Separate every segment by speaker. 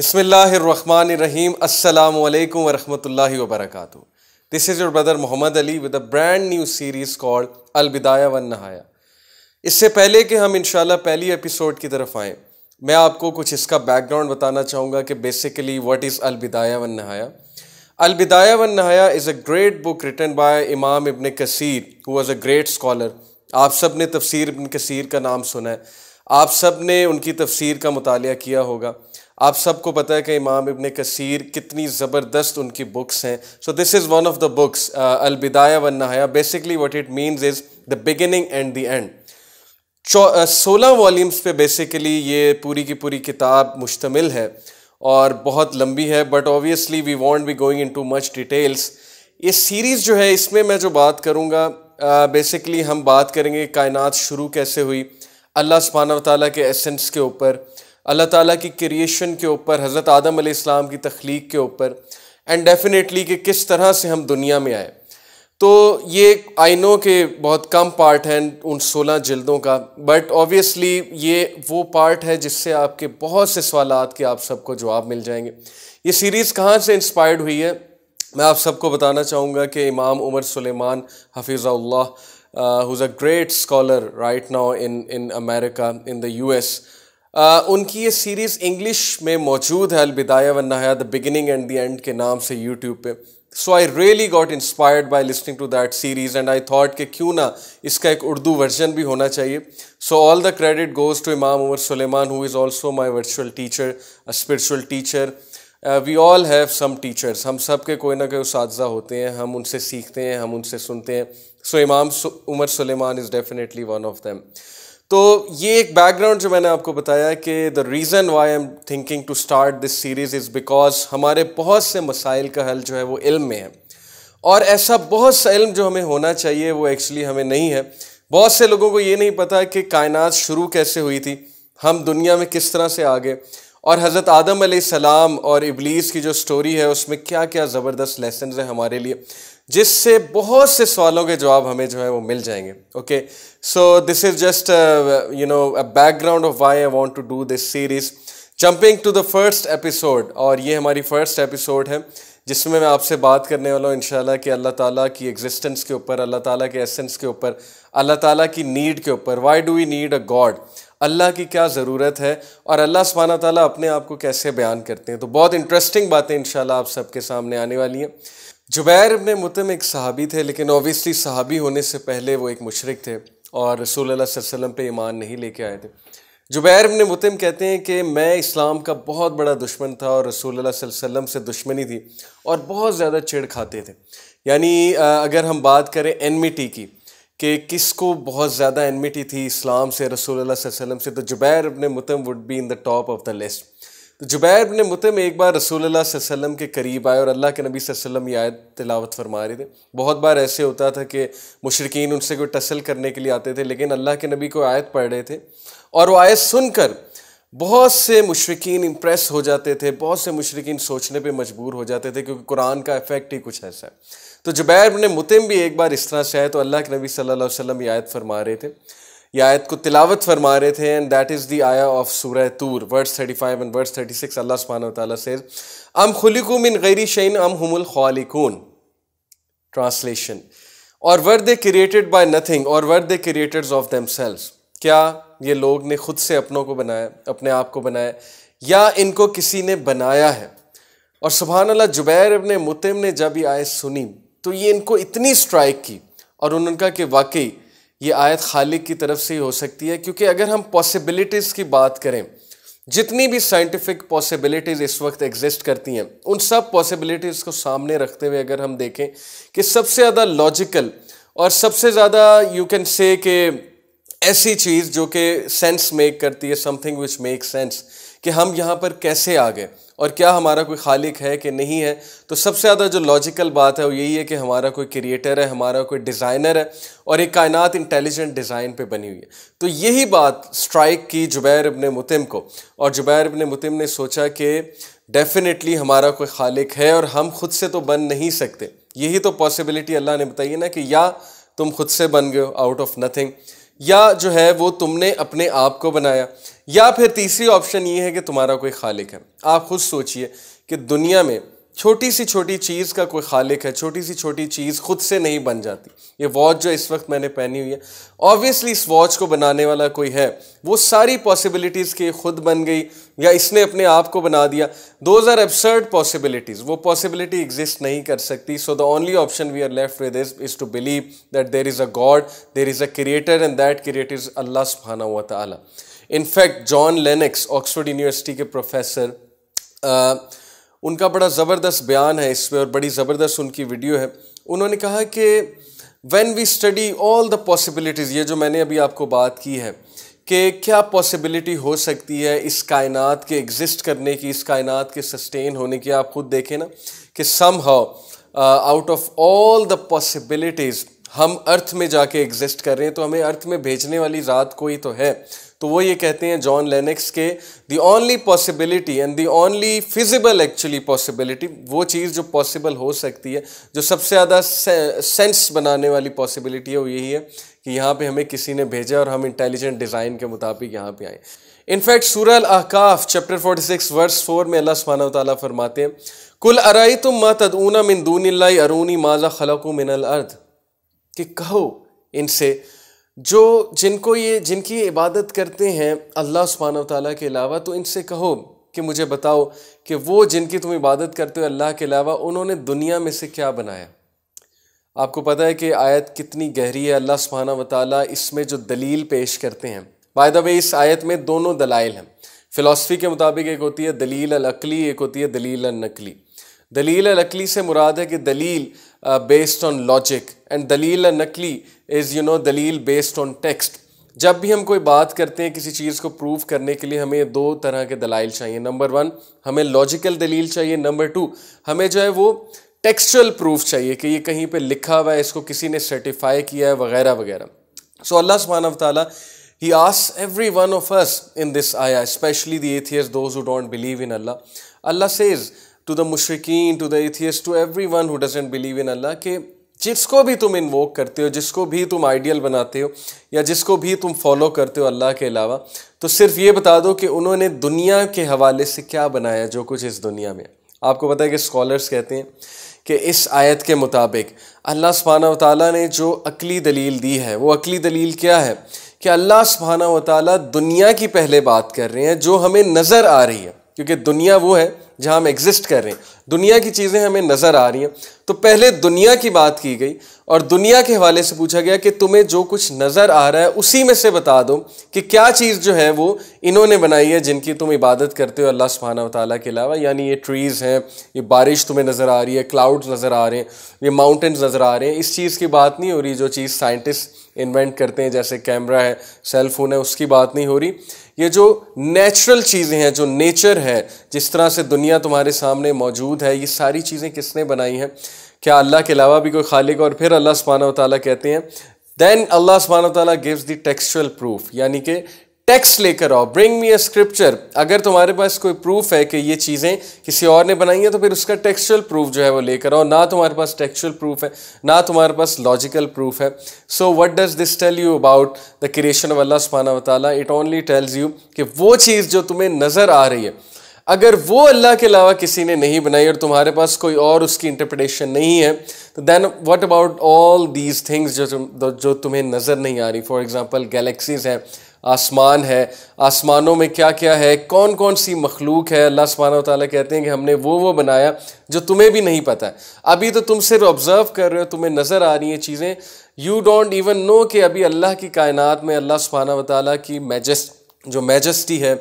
Speaker 1: Bismillahirrahmanirrahim. Assalamu alaikum wa this is your brother Mohammad Ali with a brand new series called new वन नहाया इससे पहले कि हम इंशाल्लाह पहली एपिसोड की तरफ आएँ मैं आपको कुछ इसका बैकग्राउंड बताना चाहूँगा कि बेसिकली व्हाट इज़ अल वन नहाया अल वन नहाया is a great book written by imam Ibn Kathir who was a great scholar आप सब ने तफसीर इबन कसीर का नाम सुना है आप सब ने उनकी तफसीर का मुताल किया होगा आप सबको पता है कि इमाम इबन कसीर कितनी ज़बरदस्त उनकी बुक्स हैं so this is one of the books अलबिदाया वन नहाया basically what it means is the beginning and the end सोलह वॉलीम्स पे बेसिकली ये पूरी की पूरी किताब मुश्तमिल है और बहुत लंबी है but obviously we won't be going in too much details ये सीरीज़ जो है इसमें मैं जो बात करूँगा बेसिकली uh, हम बात करेंगे कायनात शुरू कैसे हुई अल्लाह सुबहाना ताली के एसेंस के ऊपर अल्लाह ताला की क्रिएशन के ऊपर हज़रत आदम अलैहिस्सलाम की तख्लीक के ऊपर एंड डेफिनेटली कि किस तरह से हम दुनिया में आए तो ये आइनों के बहुत कम पार्ट हैं उन सोलह जल्दों का बट ऑबियसली ये वो पार्ट है जिससे आपके बहुत से सवाल के आप सबको जवाब मिल जाएंगे ये सीरीज़ कहाँ से इंस्पायर्ड हुई है मैं आप सबको बताना चाहूँगा कि इमाम उमर सुलेमान हफीज़ाल्ला who's a great scholar right now in in America in the U S Uh, उनकी ये सीरीज़ इंग्लिश में मौजूद है अलबिदाया वन नहाया the beginning and the end के नाम से यूट्यूब पे so I really got inspired by listening to that series and I thought कि क्यों ना इसका एक उर्दू वर्जन भी होना चाहिए so all the credit goes to imam Omar Suleiman who is also my virtual teacher a spiritual teacher we all have some teachers हम सब के कोई ना कोई उस होते हैं हम उनसे सीखते हैं हम उनसे सुनते हैं सो so, इमाम सु, Omar Suleiman is definitely one of them तो ये एक बैकग्राउंड जो मैंने आपको बताया कि the reason why I am thinking to start this series is because हमारे बहुत से मसाइल का हल जो है वो इल्म में है और ऐसा बहुत सा इल्म जो हमें होना चाहिए वो एक्चुअली हमें नहीं है बहुत से लोगों को ये नहीं पता कि कायनात शुरू कैसे हुई थी हम दुनिया में किस तरह से आ गए और हज़रत आदम सलाम और इबलीस की जो स्टोरी है उसमें क्या क्या ज़बरदस्त लेसन है हमारे लिए जिससे बहुत से सवालों के जवाब हमें जो है वो मिल जाएंगे okay so this is just you know a background of why I want to do this series jumping to the first episode और ये हमारी फर्स्ट एपिसोड है जिसमें मैं आपसे बात करने वाला हूँ इन कि अल्लाह ताला की एग्जिस्टेंस के ऊपर अल्लाह ताला के एसेंस के ऊपर अल्लाह ताला की नीड के ऊपर why do we need a god अल्लाह की क्या ज़रूरत है और अल्लाह सुबहाना ताला अपने आप को कैसे बयान करते हैं तो बहुत इंटरेस्टिंग बातें इन आप सबके सामने आने वाली हैं जुबैर इबन मुतम एक सहाबी थे लेकिन ऑब्वियसली सहाबी होने से पहले वो एक मुशरक थे और रसूल वसल्लम पे ईमान नहीं लेके आए थे जुबैर इबन मुतम कहते हैं कि मैं इस्लाम का बहुत बड़ा दुश्मन था और रसूल वसल्लम से दुश्मनी थी और बहुत ज़्यादा चिड़ खाते थे यानी अगर हम बात करें एनमिटी की कि किसको बहुत ज़्यादा एनमिटी थी इस्लाम से रसूल वसल्लम से तो Jubair Ibn Mutim would be in the top of the list तो जुबैर अपने मुतम एक बार रसूल वसलम के करीब आए और अल्लाह के नबी वसम ये आयत तिलावत फरमा रहे थे बहुत बार ऐसे होता था कि मुशरकिन उनसे कोई टसल करने के लिए आते थे लेकिन अल्लाह के नबी को आयत पढ़ रहे थे और वो आयत सुनकर बहुत से मुशरकिन इम्प्रेस हो जाते थे बहुत से मुशरकिन सोचने पर मजबूर हो जाते थे क्योंकि कुरान का इफेक्ट ही कुछ ऐसा है तो जुबैर अपने मुतम भी एक बार इस तरह से आए तो अल्लाह के नबी सल वसम ये आयत फरमा रहे थे ये आयत को तिलावत फरमा रहे थे एंड दैट इज़ दी आया ऑफ सूर तूर verse thirty five and verse thirty six अल्लाह सुबहान तला से अम खुलिकुम इन गैरी शैन अम हमुल खालिकून ट्रांसलेशन और were they created by nothing और were they creators of them क्या ये लोग ने खुद से अपनों को बनाया अपने आप को बनाया या इनको किसी ने बनाया है और सुबहान अल्लाह जुबैर अपने मुतम ने जब ये आयत सुनी तो ये इनको इतनी स्ट्राइक की और उनका कि वाकई ये आयत खालिक की तरफ से ही हो सकती है क्योंकि अगर हम पॉसिबिलिटीज़ की बात करें जितनी भी साइंटिफिक पॉसिबिलिटीज़ इस वक्त एग्जिस्ट करती हैं उन सब पॉसिबिलिटीज़ को सामने रखते हुए अगर हम देखें कि सबसे ज़्यादा लॉजिकल और सबसे ज़्यादा यू कैन से कि ऐसी चीज़ जो कि सेंस मेक करती है समथिंग विच मेक सेंस कि हम यहाँ पर कैसे आ गए और क्या हमारा कोई खालिक है कि नहीं है तो सबसे ज़्यादा जो लॉजिकल बात है वो यही है कि हमारा कोई क्रिएटर है हमारा कोई डिज़ाइनर है और एक कायनात इंटेलिजेंट डिज़ाइन पे बनी हुई है तो यही बात स्ट्राइक की जुबैर इबन मुतिम को और जुबैर इबन मुतिम ने सोचा कि डेफिनेटली हमारा कोई खालिक है और हम खुद से तो बन नहीं सकते यही तो पॉसिबिलिटी अल्लाह ने बताई है ना कि या तुम खुद से बन गए आउट ऑफ नथिंग या जो है वो तुमने अपने आप को बनाया या फिर तीसरी ऑप्शन ये है कि तुम्हारा कोई खालिक है आप खुद सोचिए कि दुनिया में छोटी सी छोटी चीज़ का कोई खालिक है छोटी सी छोटी चीज़ खुद से नहीं बन जाती ये वॉच जो इस वक्त मैंने पहनी हुई है ऑब्वियसली इस वॉच को बनाने वाला कोई है वो सारी पॉसिबिलिटीज़ की खुद बन गई या इसने अपने आप को बना दिया दोज आर एब्सर्ड पॉसिबिलिटीज़ वो पॉसिबिलिटी एग्जिस्ट नहीं कर सकती so the only option we are left with is is to believe that there is a god there is a creator and that creator is अल्लाह सुबहाना हुआ तला in fact John Lennox Oxford University के professor ah, uh, उनका बड़ा ज़बरदस्त बयान है इस पर और बड़ी ज़बरदस्त उनकी वीडियो है उन्होंने कहा कि when we study all the possibilities ये जो मैंने अभी आपको बात की है कि क्या पॉसिबिलिटी हो सकती है इस कायनात के एग्जिस्ट करने की इस कायनात के सस्टेन होने की आप खुद देखें ना कि somehow out of all the possibilities हम अर्थ में जाके एग्जिस्ट कर रहे हैं तो हमें अर्थ में भेजने वाली रात कोई तो है तो वो ये कहते हैं जॉन लेनेक्स के the only possibility and the only feasible actually possibility वो चीज़ जो पॉसिबल हो सकती है जो सबसे ज़्यादा सेंस बनाने वाली पॉसिबिलिटी है वो यही है कि यहाँ पे हमें किसी ने भेजा और हम इंटेलिजेंट डिज़ाइन के मुताबिक यहाँ पे आए इनफैक्ट सूरल अहकाफ चैप्टर सिक्स वर्स फोर में अल्लाह सुबहाना ताला फरमाते हैं कुल अराई तुम मा तदूना मिन दून अरूनी माजा खलकू मिनल अर्थ कि कहो इनसे जो जिनको ये जिनकी इबादत करते हैं अल्लाह सुबहान ताली के अलावा तो इनसे कहो कि मुझे बताओ कि वो जिनकी तुम इबादत करते हो अल्लाह के अलावा उन्होंने दुनिया में से क्या बनाया आपको पता है कि आयत कितनी गहरी है अल्लाह सुबहाना वाली इसमें जो दलील पेश करते हैं बाय द वे इस आयत में दोनों दलाइल हैं फ़िलासफ़ी के मुताबिक एक होती है दलील अलकली एक होती है दलील नकली दलील अलकली से मुराद है कि दलील बेस्ड ऑन लॉजिक एंड दलील नकली इज़ यू नो दलील बेस्ड ऑन टेक्स्ट जब भी हम कोई बात करते हैं किसी चीज़ को प्रूव करने के लिए हमें दो तरह के दलाइल चाहिए नंबर वन हमें लॉजिकल दलील चाहिए नंबर टू हमें जो है वो टेक्स्चुअल प्रूफ चाहिए कि ये कहीं पे लिखा हुआ है इसको किसी ने सर्टिफाई किया है वगैरह वगैरह सो अल्लाह सुबहाना ताली ही आस every one of us in this आया specially the atheists those who don't believe in Allah Allah says to the मुशरकिन to the atheists to every one who doesn't believe in Allah के जिसको भी तुम invoke करते हो जिसको भी तुम आइडियल बनाते हो या जिसको भी तुम फॉलो करते हो अल्लाह के अलावा तो सिर्फ ये बता दो कि उन्होंने दुनिया के हवाले से क्या बनाया जो कुछ इस दुनिया में आपको पता है कि स्कॉलर्स कहते हैं कि इस आयत के मुताबिक अल्लाह सुबहाना ताली ने जो अकली दलील दी है वो अकली दलील क्या है कि अल्लाह सुबहाना वाली दुनिया की पहले बात कर रहे हैं जो हमें नज़र आ रही है क्योंकि दुनिया वो है जहाँ हम एग्जिस्ट कर रहे हैं दुनिया की चीज़ें हमें नज़र आ रही हैं तो पहले दुनिया की बात की गई और दुनिया के हवाले से पूछा गया कि तुम्हें जो कुछ नज़र आ रहा है उसी में से बता दो कि क्या चीज़ जो है वो इन्होंने बनाई है जिनकी तुम इबादत करते हो अल्लाह सुबहाना वाली के अलावा यानी ये ट्रीज़ हैं ये बारिश तुम्हें नज़र आ रही है क्लाउड्स नज़र आ रहे हैं ये माउंटेन्स नज़र आ रहे हैं इस चीज़ की बात नहीं हो रही जो चीज़ साइंटिस्ट इन्वेंट करते हैं जैसे कैमरा है सेल फोन है उसकी बात नहीं हो रही ये जो नेचुरल चीज़ें हैं जो नेचर है जिस तरह से दुनिया तुम्हारे सामने मौजूद है ये सारी चीज़ें किसने बनाई हैं क्या अल्लाह के अलावा भी कोई खालिक और फिर अल्लाह सुबहाना ताली कहते हैं देन अल्लाह सुबहाना ताली गिव्स द टेक्सचुअल प्रूफ यानी कि टेक्स्ट लेकर आओ ब्रिंग मी अ स्क्रिप्चर अगर तुम्हारे पास कोई प्रूफ है कि ये चीज़ें किसी और ने बनाई हैं तो फिर उसका टेक्सचुअल प्रूफ जो है वो लेकर आओ ना तुम्हारे पास टेक्सचुअल प्रूफ है ना तुम्हारे पास लॉजिकल प्रूफ है so what does this tell you about the creation of Allah सुबहाना वाली इट ओनली टेल्स यू कि वो चीज़ जो तुम्हें नज़र आ रही है अगर वो अल्लाह के अलावा किसी ने नहीं बनाई और तुम्हारे पास कोई और उसकी इंटरप्रटेशन नहीं है तो then what about all these things जो जो तुम्हें नज़र नहीं आ रही फॉर एग्जांपल गैलेक्सीज हैं आसमान है आसमानों में क्या क्या है कौन कौन सी मखलूक है अल्लाह सुबहाना ताली कहते हैं कि हमने वो वो बनाया जो तुम्हें भी नहीं पता अभी तो तुम सिर्फ ऑब्ज़र्व कर रहे हो तुम्हें नज़र आ रही हैं चीज़ें यू डोंट इवन नो कि अभी अल्लाह की कायनात में अल्लाह सुबहाना वाली की मैजस्ट जो मैजस्टी है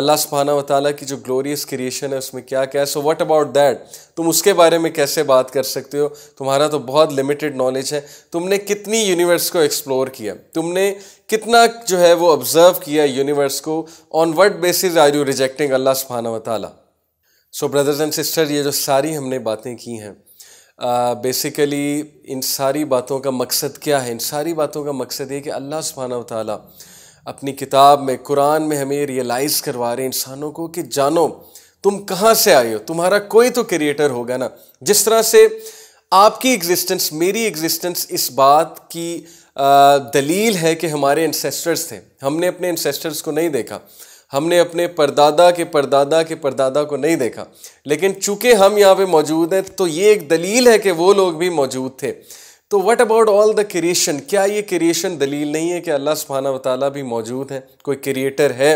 Speaker 1: अल्लाह सुबहाना वाली की जो ग्लोरियस क्रिएशन है उसमें क्या क्या है सो वट अबाउट दैट तुम उसके बारे में कैसे बात कर सकते हो तुम्हारा तो बहुत लिमिटेड नॉलेज है तुमने कितनी यूनिवर्स को एक्सप्लोर किया तुमने कितना जो है वो ऑब्जर्व किया यूनिवर्स को on what basis are you rejecting Allah सुबहाना वाली सो ब्रदर्स एंड सिस्टर ये जो सारी हमने बातें की हैं बेसिकली uh, इन सारी बातों का मकसद क्या है इन सारी बातों का मकसद ये कि अल्लाह सुबहाना वाली अपनी किताब में कुरान में हमें रियलाइज़ करवा रहे इंसानों को कि जानो तुम कहाँ से आए हो तुम्हारा कोई तो क्रिएटर होगा ना जिस तरह से आपकी एग्जिस्टेंस मेरी एग्जिस्टेंस इस बात की दलील है कि हमारे इंसेस्टर्स थे हमने अपने इंसेस्टर्स को नहीं देखा हमने अपने परदादा के परदादा के परदादा को नहीं देखा लेकिन चूंकि हम यहाँ पे मौजूद हैं तो ये एक दलील है कि वो लोग भी मौजूद थे तो what about all the creation क्या ये क्रिएशन दलील नहीं है कि अल्लाह सुबहाना वाली भी मौजूद है कोई क्रिएटर है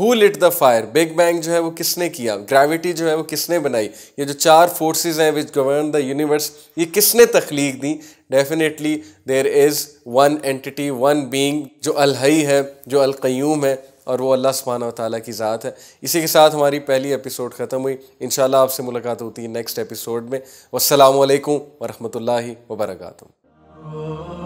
Speaker 1: who lit the fire big bang जो है वो किसने किया ग्रेविटी जो है वो किसने बनाई ये जो चार फोर्सेज हैं विच गवर्न द यूनिवर्स ये किसने तख्लीक दी definitely there is one entity one being जो अलहई है जो अलकयूम है और वो अल्लाह सुबहाना ताली की ज़ात है इसी के साथ हमारी पहली एपिसोड ख़त्म हुई इन आपसे मुलाकात होती है नेक्स्ट एपिसोड में वालेकुम वरहमल वर्का